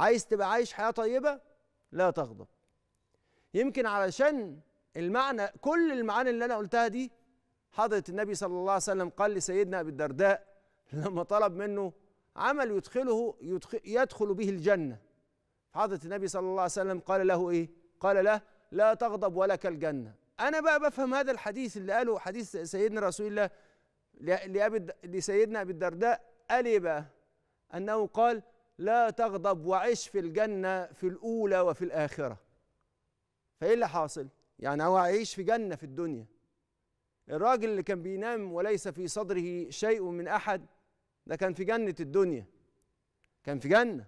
عايز تبقى عايش حياه طيبه لا تغضب يمكن علشان المعنى كل المعاني اللي انا قلتها دي حضره النبي صلى الله عليه وسلم قال لسيدنا ابي الدرداء لما طلب منه عمل يدخله يدخل, يدخل به الجنه حضره النبي صلى الله عليه وسلم قال له ايه قال له لا تغضب ولك الجنه انا بقى بفهم هذا الحديث اللي قاله حديث سيدنا رسول الله لأبي لسيدنا ابي الدرداء قال ايه بقى انه قال لا تغضب وعش في الجنة في الأولى وفي الآخرة فإيه اللي حاصل؟ يعني هو عيش في جنة في الدنيا الراجل اللي كان بينام وليس في صدره شيء من أحد ده كان في جنة الدنيا كان في جنة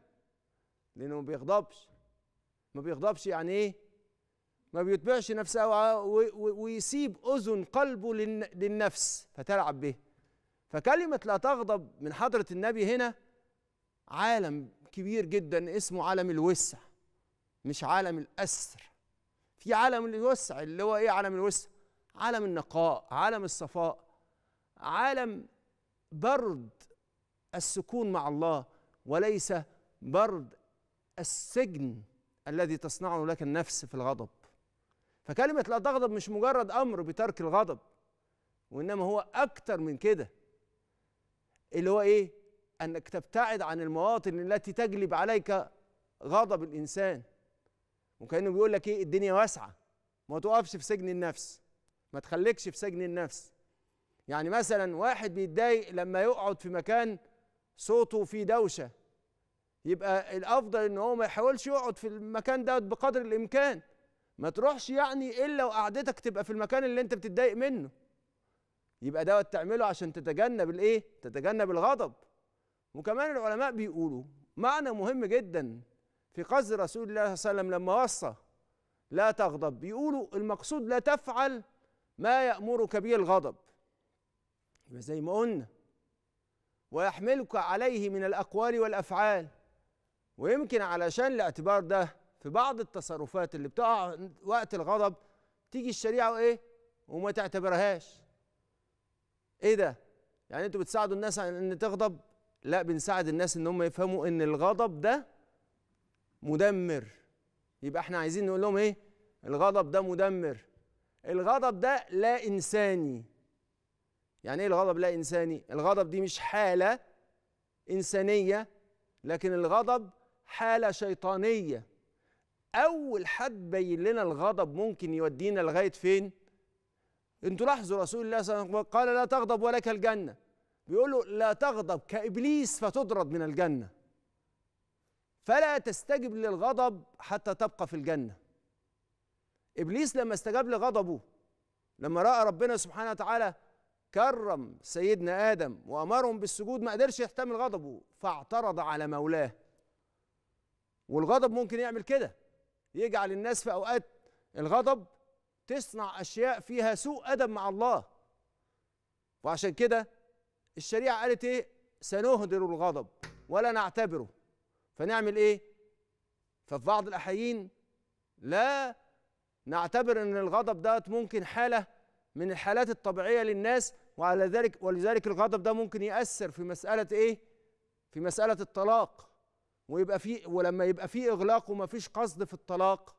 لأنه ما بيغضبش ما بيغضبش يعني إيه؟ ما بيتبعش نفسه ويسيب أذن قلبه للنفس فتلعب به فكلمة لا تغضب من حضرة النبي هنا عالم كبير جدا اسمه عالم الوسع مش عالم الأسر في عالم الوسع اللي هو إيه عالم الوسع عالم النقاء عالم الصفاء عالم برد السكون مع الله وليس برد السجن الذي تصنعه لك النفس في الغضب فكلمة لا تغضب مش مجرد أمر بترك الغضب وإنما هو أكتر من كده اللي هو إيه أنك تبتعد عن المواطن التي تجلب عليك غضب الإنسان وكأنه بيقول لك إيه الدنيا واسعة ما تقفش في سجن النفس ما تخليكش في سجن النفس يعني مثلا واحد بيتضايق لما يقعد في مكان صوته فيه دوشة يبقى الأفضل إن هو ما يحاولش يقعد في المكان ده بقدر الإمكان ما تروحش يعني إلا وقعدتك تبقى في المكان اللي أنت بتتضايق منه يبقى دوت تعمله عشان تتجنب الإيه؟ تتجنب الغضب وكمان العلماء بيقولوا معنى مهم جدا في قصد رسول الله صلى الله عليه وسلم لما وصى لا تغضب بيقولوا المقصود لا تفعل ما يأمرك به الغضب يبقى زي ما قلنا ويحملك عليه من الأقوال والأفعال ويمكن علشان الاعتبار ده في بعض التصرفات اللي بتقع وقت الغضب تيجي الشريعة وإيه وما تعتبرهاش إيه ده يعني أنتوا بتساعدوا الناس على إن تغضب لا بنساعد الناس ان هم يفهموا ان الغضب ده مدمر يبقى احنا عايزين نقول لهم ايه الغضب ده مدمر الغضب ده لا انساني يعني ايه الغضب لا انساني الغضب دي مش حاله انسانيه لكن الغضب حاله شيطانيه اول حد بين لنا الغضب ممكن يودينا لغايه فين انتوا لاحظوا رسول الله صلى الله عليه وسلم قال لا تغضب ولك الجنه بيقول له لا تغضب كابليس فتطرد من الجنه فلا تستجب للغضب حتى تبقى في الجنه ابليس لما استجاب لغضبه لما راى ربنا سبحانه وتعالى كرم سيدنا ادم وامرهم بالسجود ما قدرش يحتمل غضبه فاعترض على مولاه والغضب ممكن يعمل كده يجعل الناس في اوقات الغضب تصنع اشياء فيها سوء ادب مع الله وعشان كده الشريعه قالت ايه سنهدر الغضب ولا نعتبره فنعمل ايه ففي بعض الاحيين لا نعتبر ان الغضب ده ممكن حاله من الحالات الطبيعيه للناس وعلى ذلك ولذلك الغضب ده ممكن ياثر في مساله ايه في مساله الطلاق ويبقى في ولما يبقى في اغلاق وما فيش قصد في الطلاق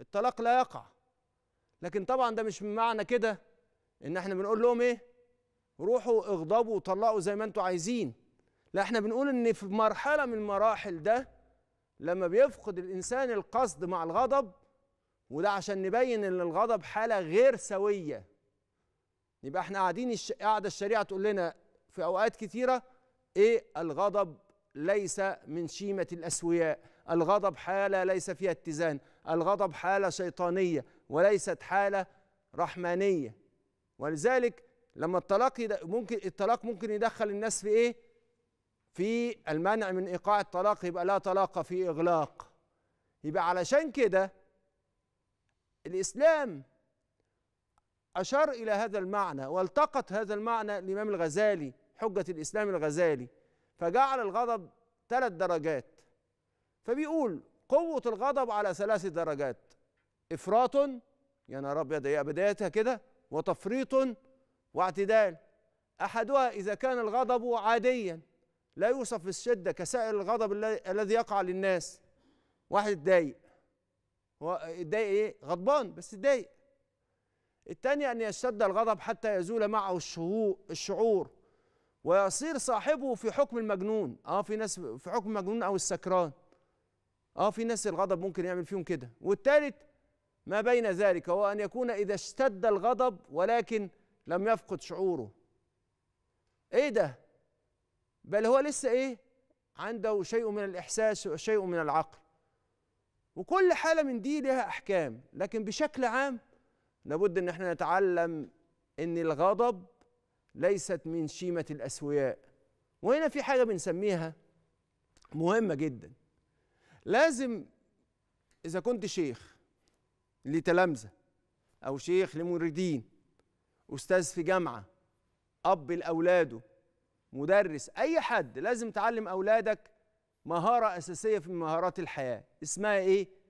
الطلاق لا يقع لكن طبعا ده مش معنى كده ان احنا بنقول لهم ايه روحوا اغضبوا وطلقوا زي ما انتوا عايزين لا احنا بنقول ان في مرحله من المراحل ده لما بيفقد الانسان القصد مع الغضب وده عشان نبين ان الغضب حاله غير سويه يبقى احنا قاعدين الش... قاعده الشريعه تقول لنا في اوقات كثيره ايه الغضب ليس من شيمه الاسوياء الغضب حاله ليس فيها اتزان الغضب حاله شيطانيه وليست حاله رحمانيه ولذلك لما الطلاق يد... ممكن الطلاق ممكن يدخل الناس في ايه في المنع من ايقاع الطلاق يبقى لا طلاق في اغلاق يبقى علشان كده الاسلام اشار الى هذا المعنى والتقط هذا المعنى الامام الغزالي حجه الاسلام الغزالي فجعل الغضب ثلاث درجات فبيقول قوه الغضب على ثلاث درجات افراط يا نهار ابيض هي بدايتها كده وتفريط واعتدال احدها اذا كان الغضب عاديا لا يوصف بالشده كسائر الغضب الذي يقع للناس واحد اتضايق هو اتضايق ايه غضبان بس اتضايق الثاني ان يشتد الغضب حتى يزول معه الشعور ويصير صاحبه في حكم المجنون اه في ناس في حكم المجنون او السكران اه في ناس الغضب ممكن يعمل فيهم كده والثالث ما بين ذلك هو ان يكون اذا اشتد الغضب ولكن لم يفقد شعوره ايه ده بل هو لسه ايه عنده شيء من الاحساس وشيء من العقل وكل حاله من دي لها احكام لكن بشكل عام لابد ان احنا نتعلم ان الغضب ليست من شيمه الاسوياء وهنا في حاجه بنسميها مهمه جدا لازم اذا كنت شيخ لتلامذه او شيخ لمريدين استاذ في جامعه اب لاولاده مدرس اي حد لازم تعلم اولادك مهاره اساسيه في مهارات الحياه اسمها ايه